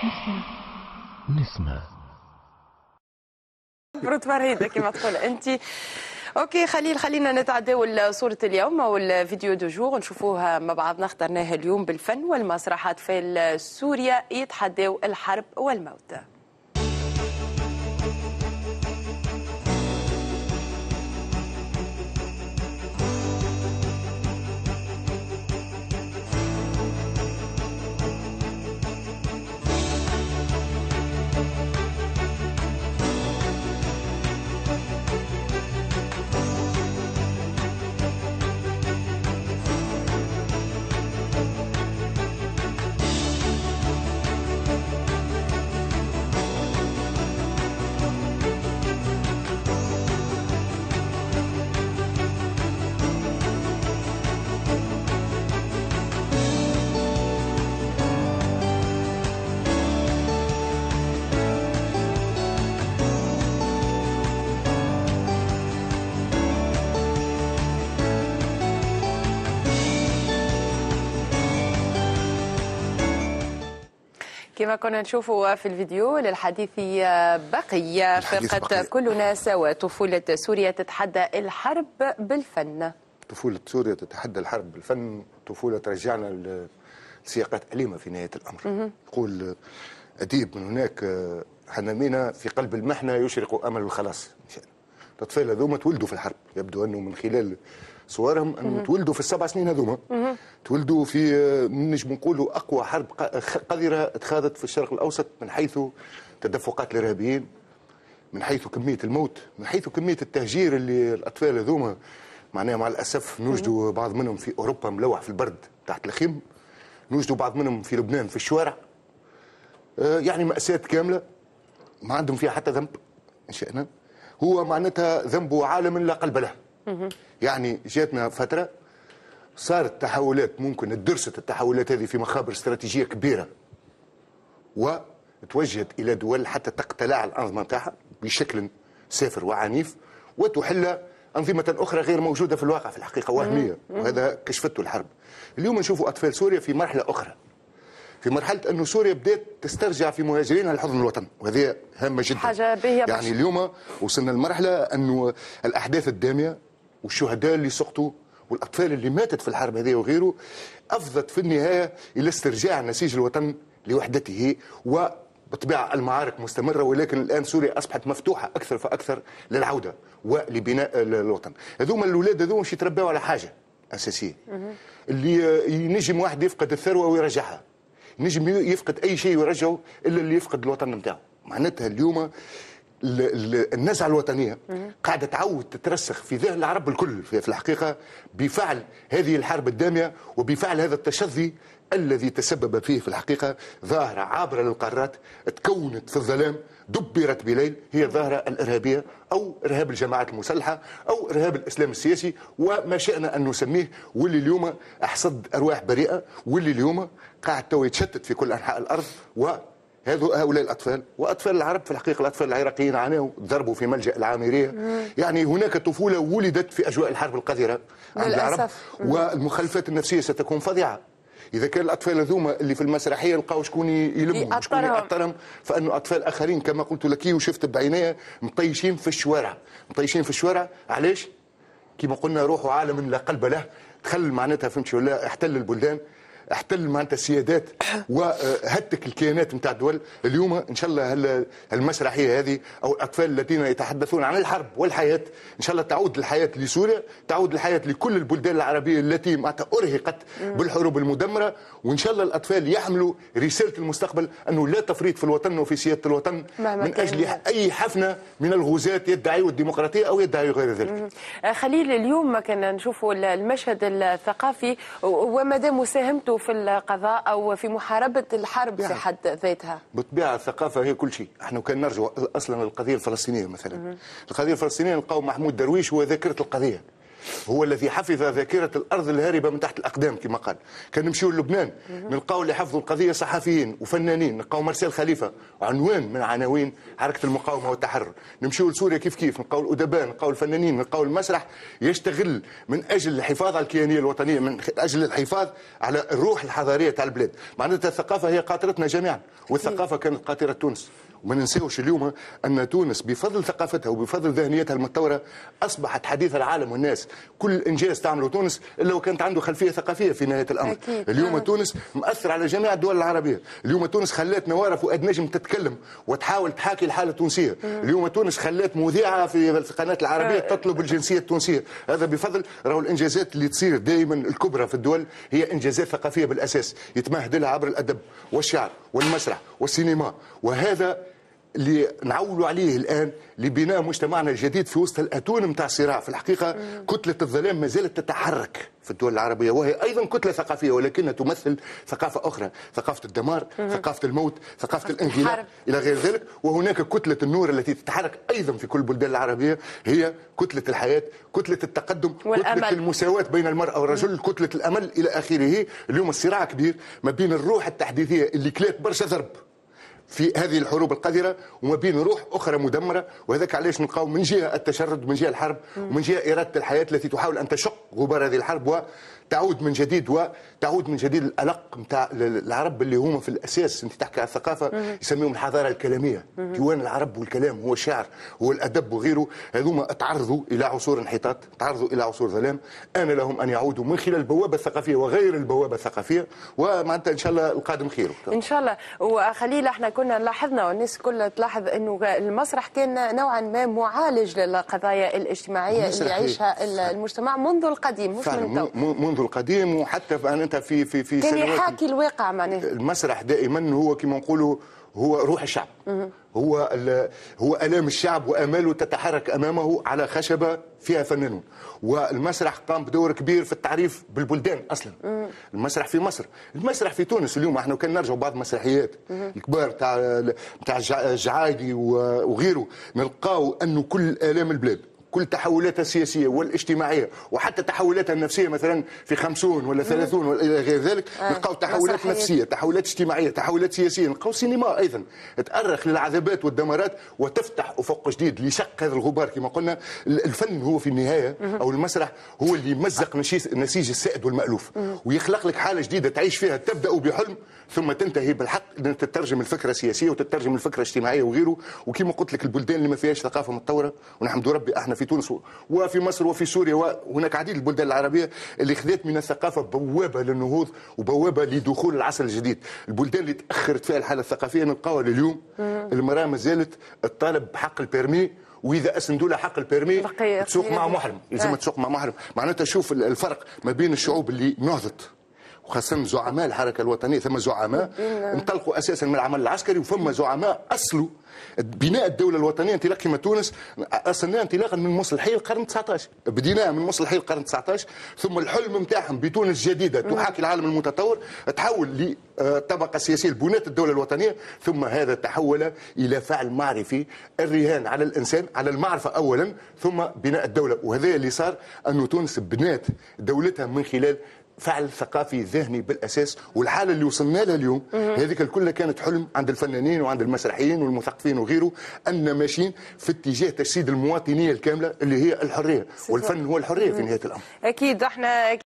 نسمع نسمع برد فريده كما تقول انت اوكي خليل خلينا نتعداو لصوره اليوم او الفيديو دو جور نشوفوها مع بعضنا اخترناها اليوم بالفن والمسرحات في سوريا يتحداو الحرب والموت كما كنا نشوفوا في الفيديو للحديث بقي فرقة كلنا سوا طفولة سوريا تتحدى الحرب بالفن طفولة سوريا تتحدى الحرب بالفن طفولة ترجعنا لسياقات أليمة في نهاية الأمر يقول أديب من هناك حنمينا في قلب المحنة يشرق أمل الخلاص الأطفال هذوما تولدوا في الحرب يبدو أنه من خلال صورهم أنه تولدوا في السبع سنين هذوما تولدوا في آه، نجم نقولوا أقوى حرب قذرة اتخاذت في الشرق الأوسط من حيث تدفقات الإرهابيين من حيث كمية الموت من حيث كمية التهجير اللي الأطفال هذوما معناها مع الأسف نوجدوا بعض منهم في أوروبا ملوح في البرد تحت الخيم نوجدوا بعض منهم في لبنان في الشوارع آه، يعني مأساة كاملة ما عندهم فيها حتى ذنب إن شاء الله هو معناتها ذنبه عالم لا قلب له يعني جاتنا فتره صارت تحولات ممكن درست التحولات هذه في مخابر استراتيجيه كبيره وتوجهت الى دول حتى تقتلع الانظمه نتاعها بشكل سافر وعنيف وتحل أنظمة أخرى غير موجودة في الواقع في الحقيقة وهمية وهذا كشفته الحرب اليوم نشوفوا أطفال سوريا في مرحلة أخرى في مرحله انه سوريا بدات تسترجع في مهاجرينها الحضن الوطن وهذه هامه جدا حاجه باهيه يعني اليوم وصلنا لمرحله انه الاحداث الداميه والشهداء اللي سقطوا والاطفال اللي ماتت في الحرب هذه وغيره افضت في النهايه الى استرجاع نسيج الوطن لوحدته و بطبيعة المعارك مستمرة ولكن الآن سوريا أصبحت مفتوحة أكثر فأكثر للعودة ولبناء الوطن هذوما الأولاد هذوما مش يتربوا على حاجة أساسية اللي ينجم واحد يفقد الثروة ويرجعها نجم يفقد اي شيء ويرجعه الا اللي يفقد الوطن نتاعو معناتها اليوم النزعه الوطنيه قاعده تعود تترسخ في ذهن العرب الكل في الحقيقه بفعل هذه الحرب الداميه وبفعل هذا التشظي الذي تسبب فيه في الحقيقه ظاهره عابره للقارات تكونت في الظلام دبرت بليل هي الظاهره الارهابيه او ارهاب الجماعات المسلحه او ارهاب الاسلام السياسي وما شئنا ان نسميه واللي اليوم احصد ارواح بريئه واللي اليوم قاعد تو يتشتت في كل انحاء الارض و هذو هؤلاء الأطفال وأطفال العرب في الحقيقة الأطفال العراقيين عانوا ضربوا في ملجأ العامرية يعني هناك طفولة ولدت في أجواء الحرب القذرة عند العرب والمخلفات النفسية ستكون فظيعة اذا كان الاطفال هذوما اللي في المسرحيه لقاو شكون يلمهم شكون يأطرهم فانه اطفال اخرين كما قلت لك وشفت بعينيا مطيشين في الشوارع مطيشين في الشوارع علاش كما قلنا روحوا عالم لا قلب له دخل معناتها فهمت ولا احتل البلدان احتل معناتها سيادات أه. وهتك الكيانات نتاع الدول اليوم ان شاء الله المسرحيه هذه او الاطفال الذين يتحدثون عن الحرب والحياه ان شاء الله تعود الحياه لسوريا تعود الحياه لكل البلدان العربيه التي معناتها ارهقت أه. بالحروب المدمره وان شاء الله الاطفال يحملوا رساله المستقبل انه لا تفريط في الوطن وفي سياده الوطن من اجل اي حفنه من الغزاة يدعيوا الديمقراطيه او يدعيوا غير ذلك. أه، خليل اليوم كنا نشوفوا المشهد الثقافي وما دام مساهمته شاركتوا في القضاء أو في محاربة الحرب في حد ذاتها بالطبيعة الثقافة هي كل شيء احنا كان نرجع أصلا للقضية الفلسطينية مثلا القضية الفلسطينية نلقاو محمود درويش هو ذاكرة القضية هو الذي حفظ ذاكره الارض الهاربه من تحت الاقدام كما قال كان نمشيو للبنان نلقاو اللي حفظوا القضيه صحفيين وفنانين نلقاو مارسيل خليفه عنوان من عناوين حركه المقاومه والتحرر نمشيو لسوريا كيف كيف نلقاو الادباء نلقاو الفنانين نلقاو المسرح يشتغل من اجل الحفاظ على الكيانيه الوطنيه من اجل الحفاظ على الروح الحضاريه تاع البلاد معناتها الثقافه هي قاطرتنا جميعا والثقافه كانت قاطره تونس وما ننساوش اليوم ان تونس بفضل ثقافتها وبفضل ذهنيتها المتطوره اصبحت حديث العالم والناس كل انجاز تعمله تونس الا وكانت عنده خلفيه ثقافيه في نهايه الامر أكيد. اليوم آه. تونس مؤثر على جميع الدول العربيه اليوم تونس خلات نوارف نجم تتكلم وتحاول تحاكي الحاله التونسيه مم. اليوم تونس خلات مذيعه في القناه العربيه آه. تطلب الجنسيه التونسيه هذا بفضل راهو الانجازات اللي تصير دائما الكبرى في الدول هي انجازات ثقافيه بالاساس يتمهد لها عبر الادب والشعر والمسرح والسينما وهذا اللي نعولوا عليه الان لبناء مجتمعنا الجديد في وسط الاتون نتاع الصراع في الحقيقه مم. كتله الظلام ما زالت تتحرك في الدول العربيه وهي ايضا كتله ثقافيه ولكنها تمثل ثقافه اخرى ثقافه الدمار مم. ثقافه الموت ثقافه الانقلاب الى غير ذلك وهناك كتله النور التي تتحرك ايضا في كل البلدان العربيه هي كتله الحياه كتله التقدم والأمل. كتله المساواه بين المراه والرجل مم. كتله الامل الى اخره اليوم الصراع كبير ما بين الروح التحديثيه اللي كلات برشا ضرب في هذه الحروب القذرة وما بين روح أخرى مدمرة وهذاك علاش نلقاو من جهة التشرد من جهة الحرب ومن جهة إرادة الحياة التي تحاول أن تشق غبار هذه الحرب وتعود من جديد وتعود من جديد الألق نتاع العرب اللي هما في الأساس أنت تحكي على الثقافة يسميهم الحضارة الكلامية ديوان العرب والكلام هو الشعر هو الأدب وغيره هذوما تعرضوا إلى عصور انحطاط تعرضوا إلى عصور ظلام أنا لهم أن يعودوا من خلال البوابة الثقافية وغير البوابة الثقافية ومعناتها إن شاء الله القادم خير إن شاء الله وخليل احنا كنا لاحظنا والناس كلها تلاحظ انه المسرح كان نوعا ما معالج للقضايا الاجتماعيه اللي يعيشها المجتمع منذ القديم مش من منذ القديم وحتى انت في في في كان يحاكي الواقع معناه المسرح دائما هو كما نقولوا هو روح الشعب هو هو الام الشعب واماله تتحرك امامه على خشبه فيها فنانون والمسرح قام بدور كبير في التعريف بالبلدان اصلا المسرح في مصر المسرح في تونس اليوم احنا كان نرجعوا بعض المسرحيات الكبار تاع تاع الجعايدي وغيره نلقاو انه كل الام البلاد كل تحولاتها السياسيه والاجتماعيه وحتى تحولاتها النفسيه مثلا في 50 ولا 30 ولا الى غير ذلك آه. نلقاو تحولات نفسيه تحولات اجتماعيه تحولات سياسيه نلقاو سينما ايضا تارخ للعذابات والدمارات وتفتح افق جديد لشق هذا الغبار كما قلنا الفن هو في النهايه او المسرح هو اللي يمزق نسيج السائد والمالوف ويخلق لك حاله جديده تعيش فيها تبدا بحلم ثم تنتهي بالحق ان تترجم الفكره السياسيه وتترجم الفكره الاجتماعيه وغيره وكما قلت لك البلدان اللي ما فيهاش ثقافه متطوره ونحمد ربي احنا في تونس وفي مصر وفي سوريا وهناك عديد البلدان العربيه اللي خذت من الثقافه بوابه للنهوض وبوابه لدخول العصر الجديد البلدان اللي تاخرت فيها الحاله الثقافيه نلقاوها لليوم المراه ما زالت الطالب بحق البيرمي واذا اسندوا لها حق البيرمي تسوق مع محرم لازم آه. تسوق مع محرم معناتها شوف الفرق ما بين الشعوب اللي نهضت وخاصه زعماء الحركه الوطنيه ثم زعماء إيه، إيه، إيه. انطلقوا اساسا من العمل العسكري وثم زعماء اصلوا بناء الدوله الوطنيه انطلاق كما تونس اصلناها انطلاقا من مصلحي القرن 19 بديناها من مصلحي القرن 19 ثم الحلم نتاعهم بتونس جديده تحاكي العالم المتطور تحول لطبقه آه، سياسيه بناة الدوله الوطنيه ثم هذا تحول الى فعل معرفي الرهان على الانسان على المعرفه اولا ثم بناء الدوله وهذا اللي صار انه تونس بنات دولتها من خلال فعل ثقافي ذهني بالاساس والحاله اللي وصلنا لها اليوم هذيك الكل كانت حلم عند الفنانين وعند المسرحيين والمثقفين وغيره ان ماشيين في اتجاه تجسيد المواطنيه الكامله اللي هي الحريه والفن هو الحريه في نهايه الامر اكيد احنا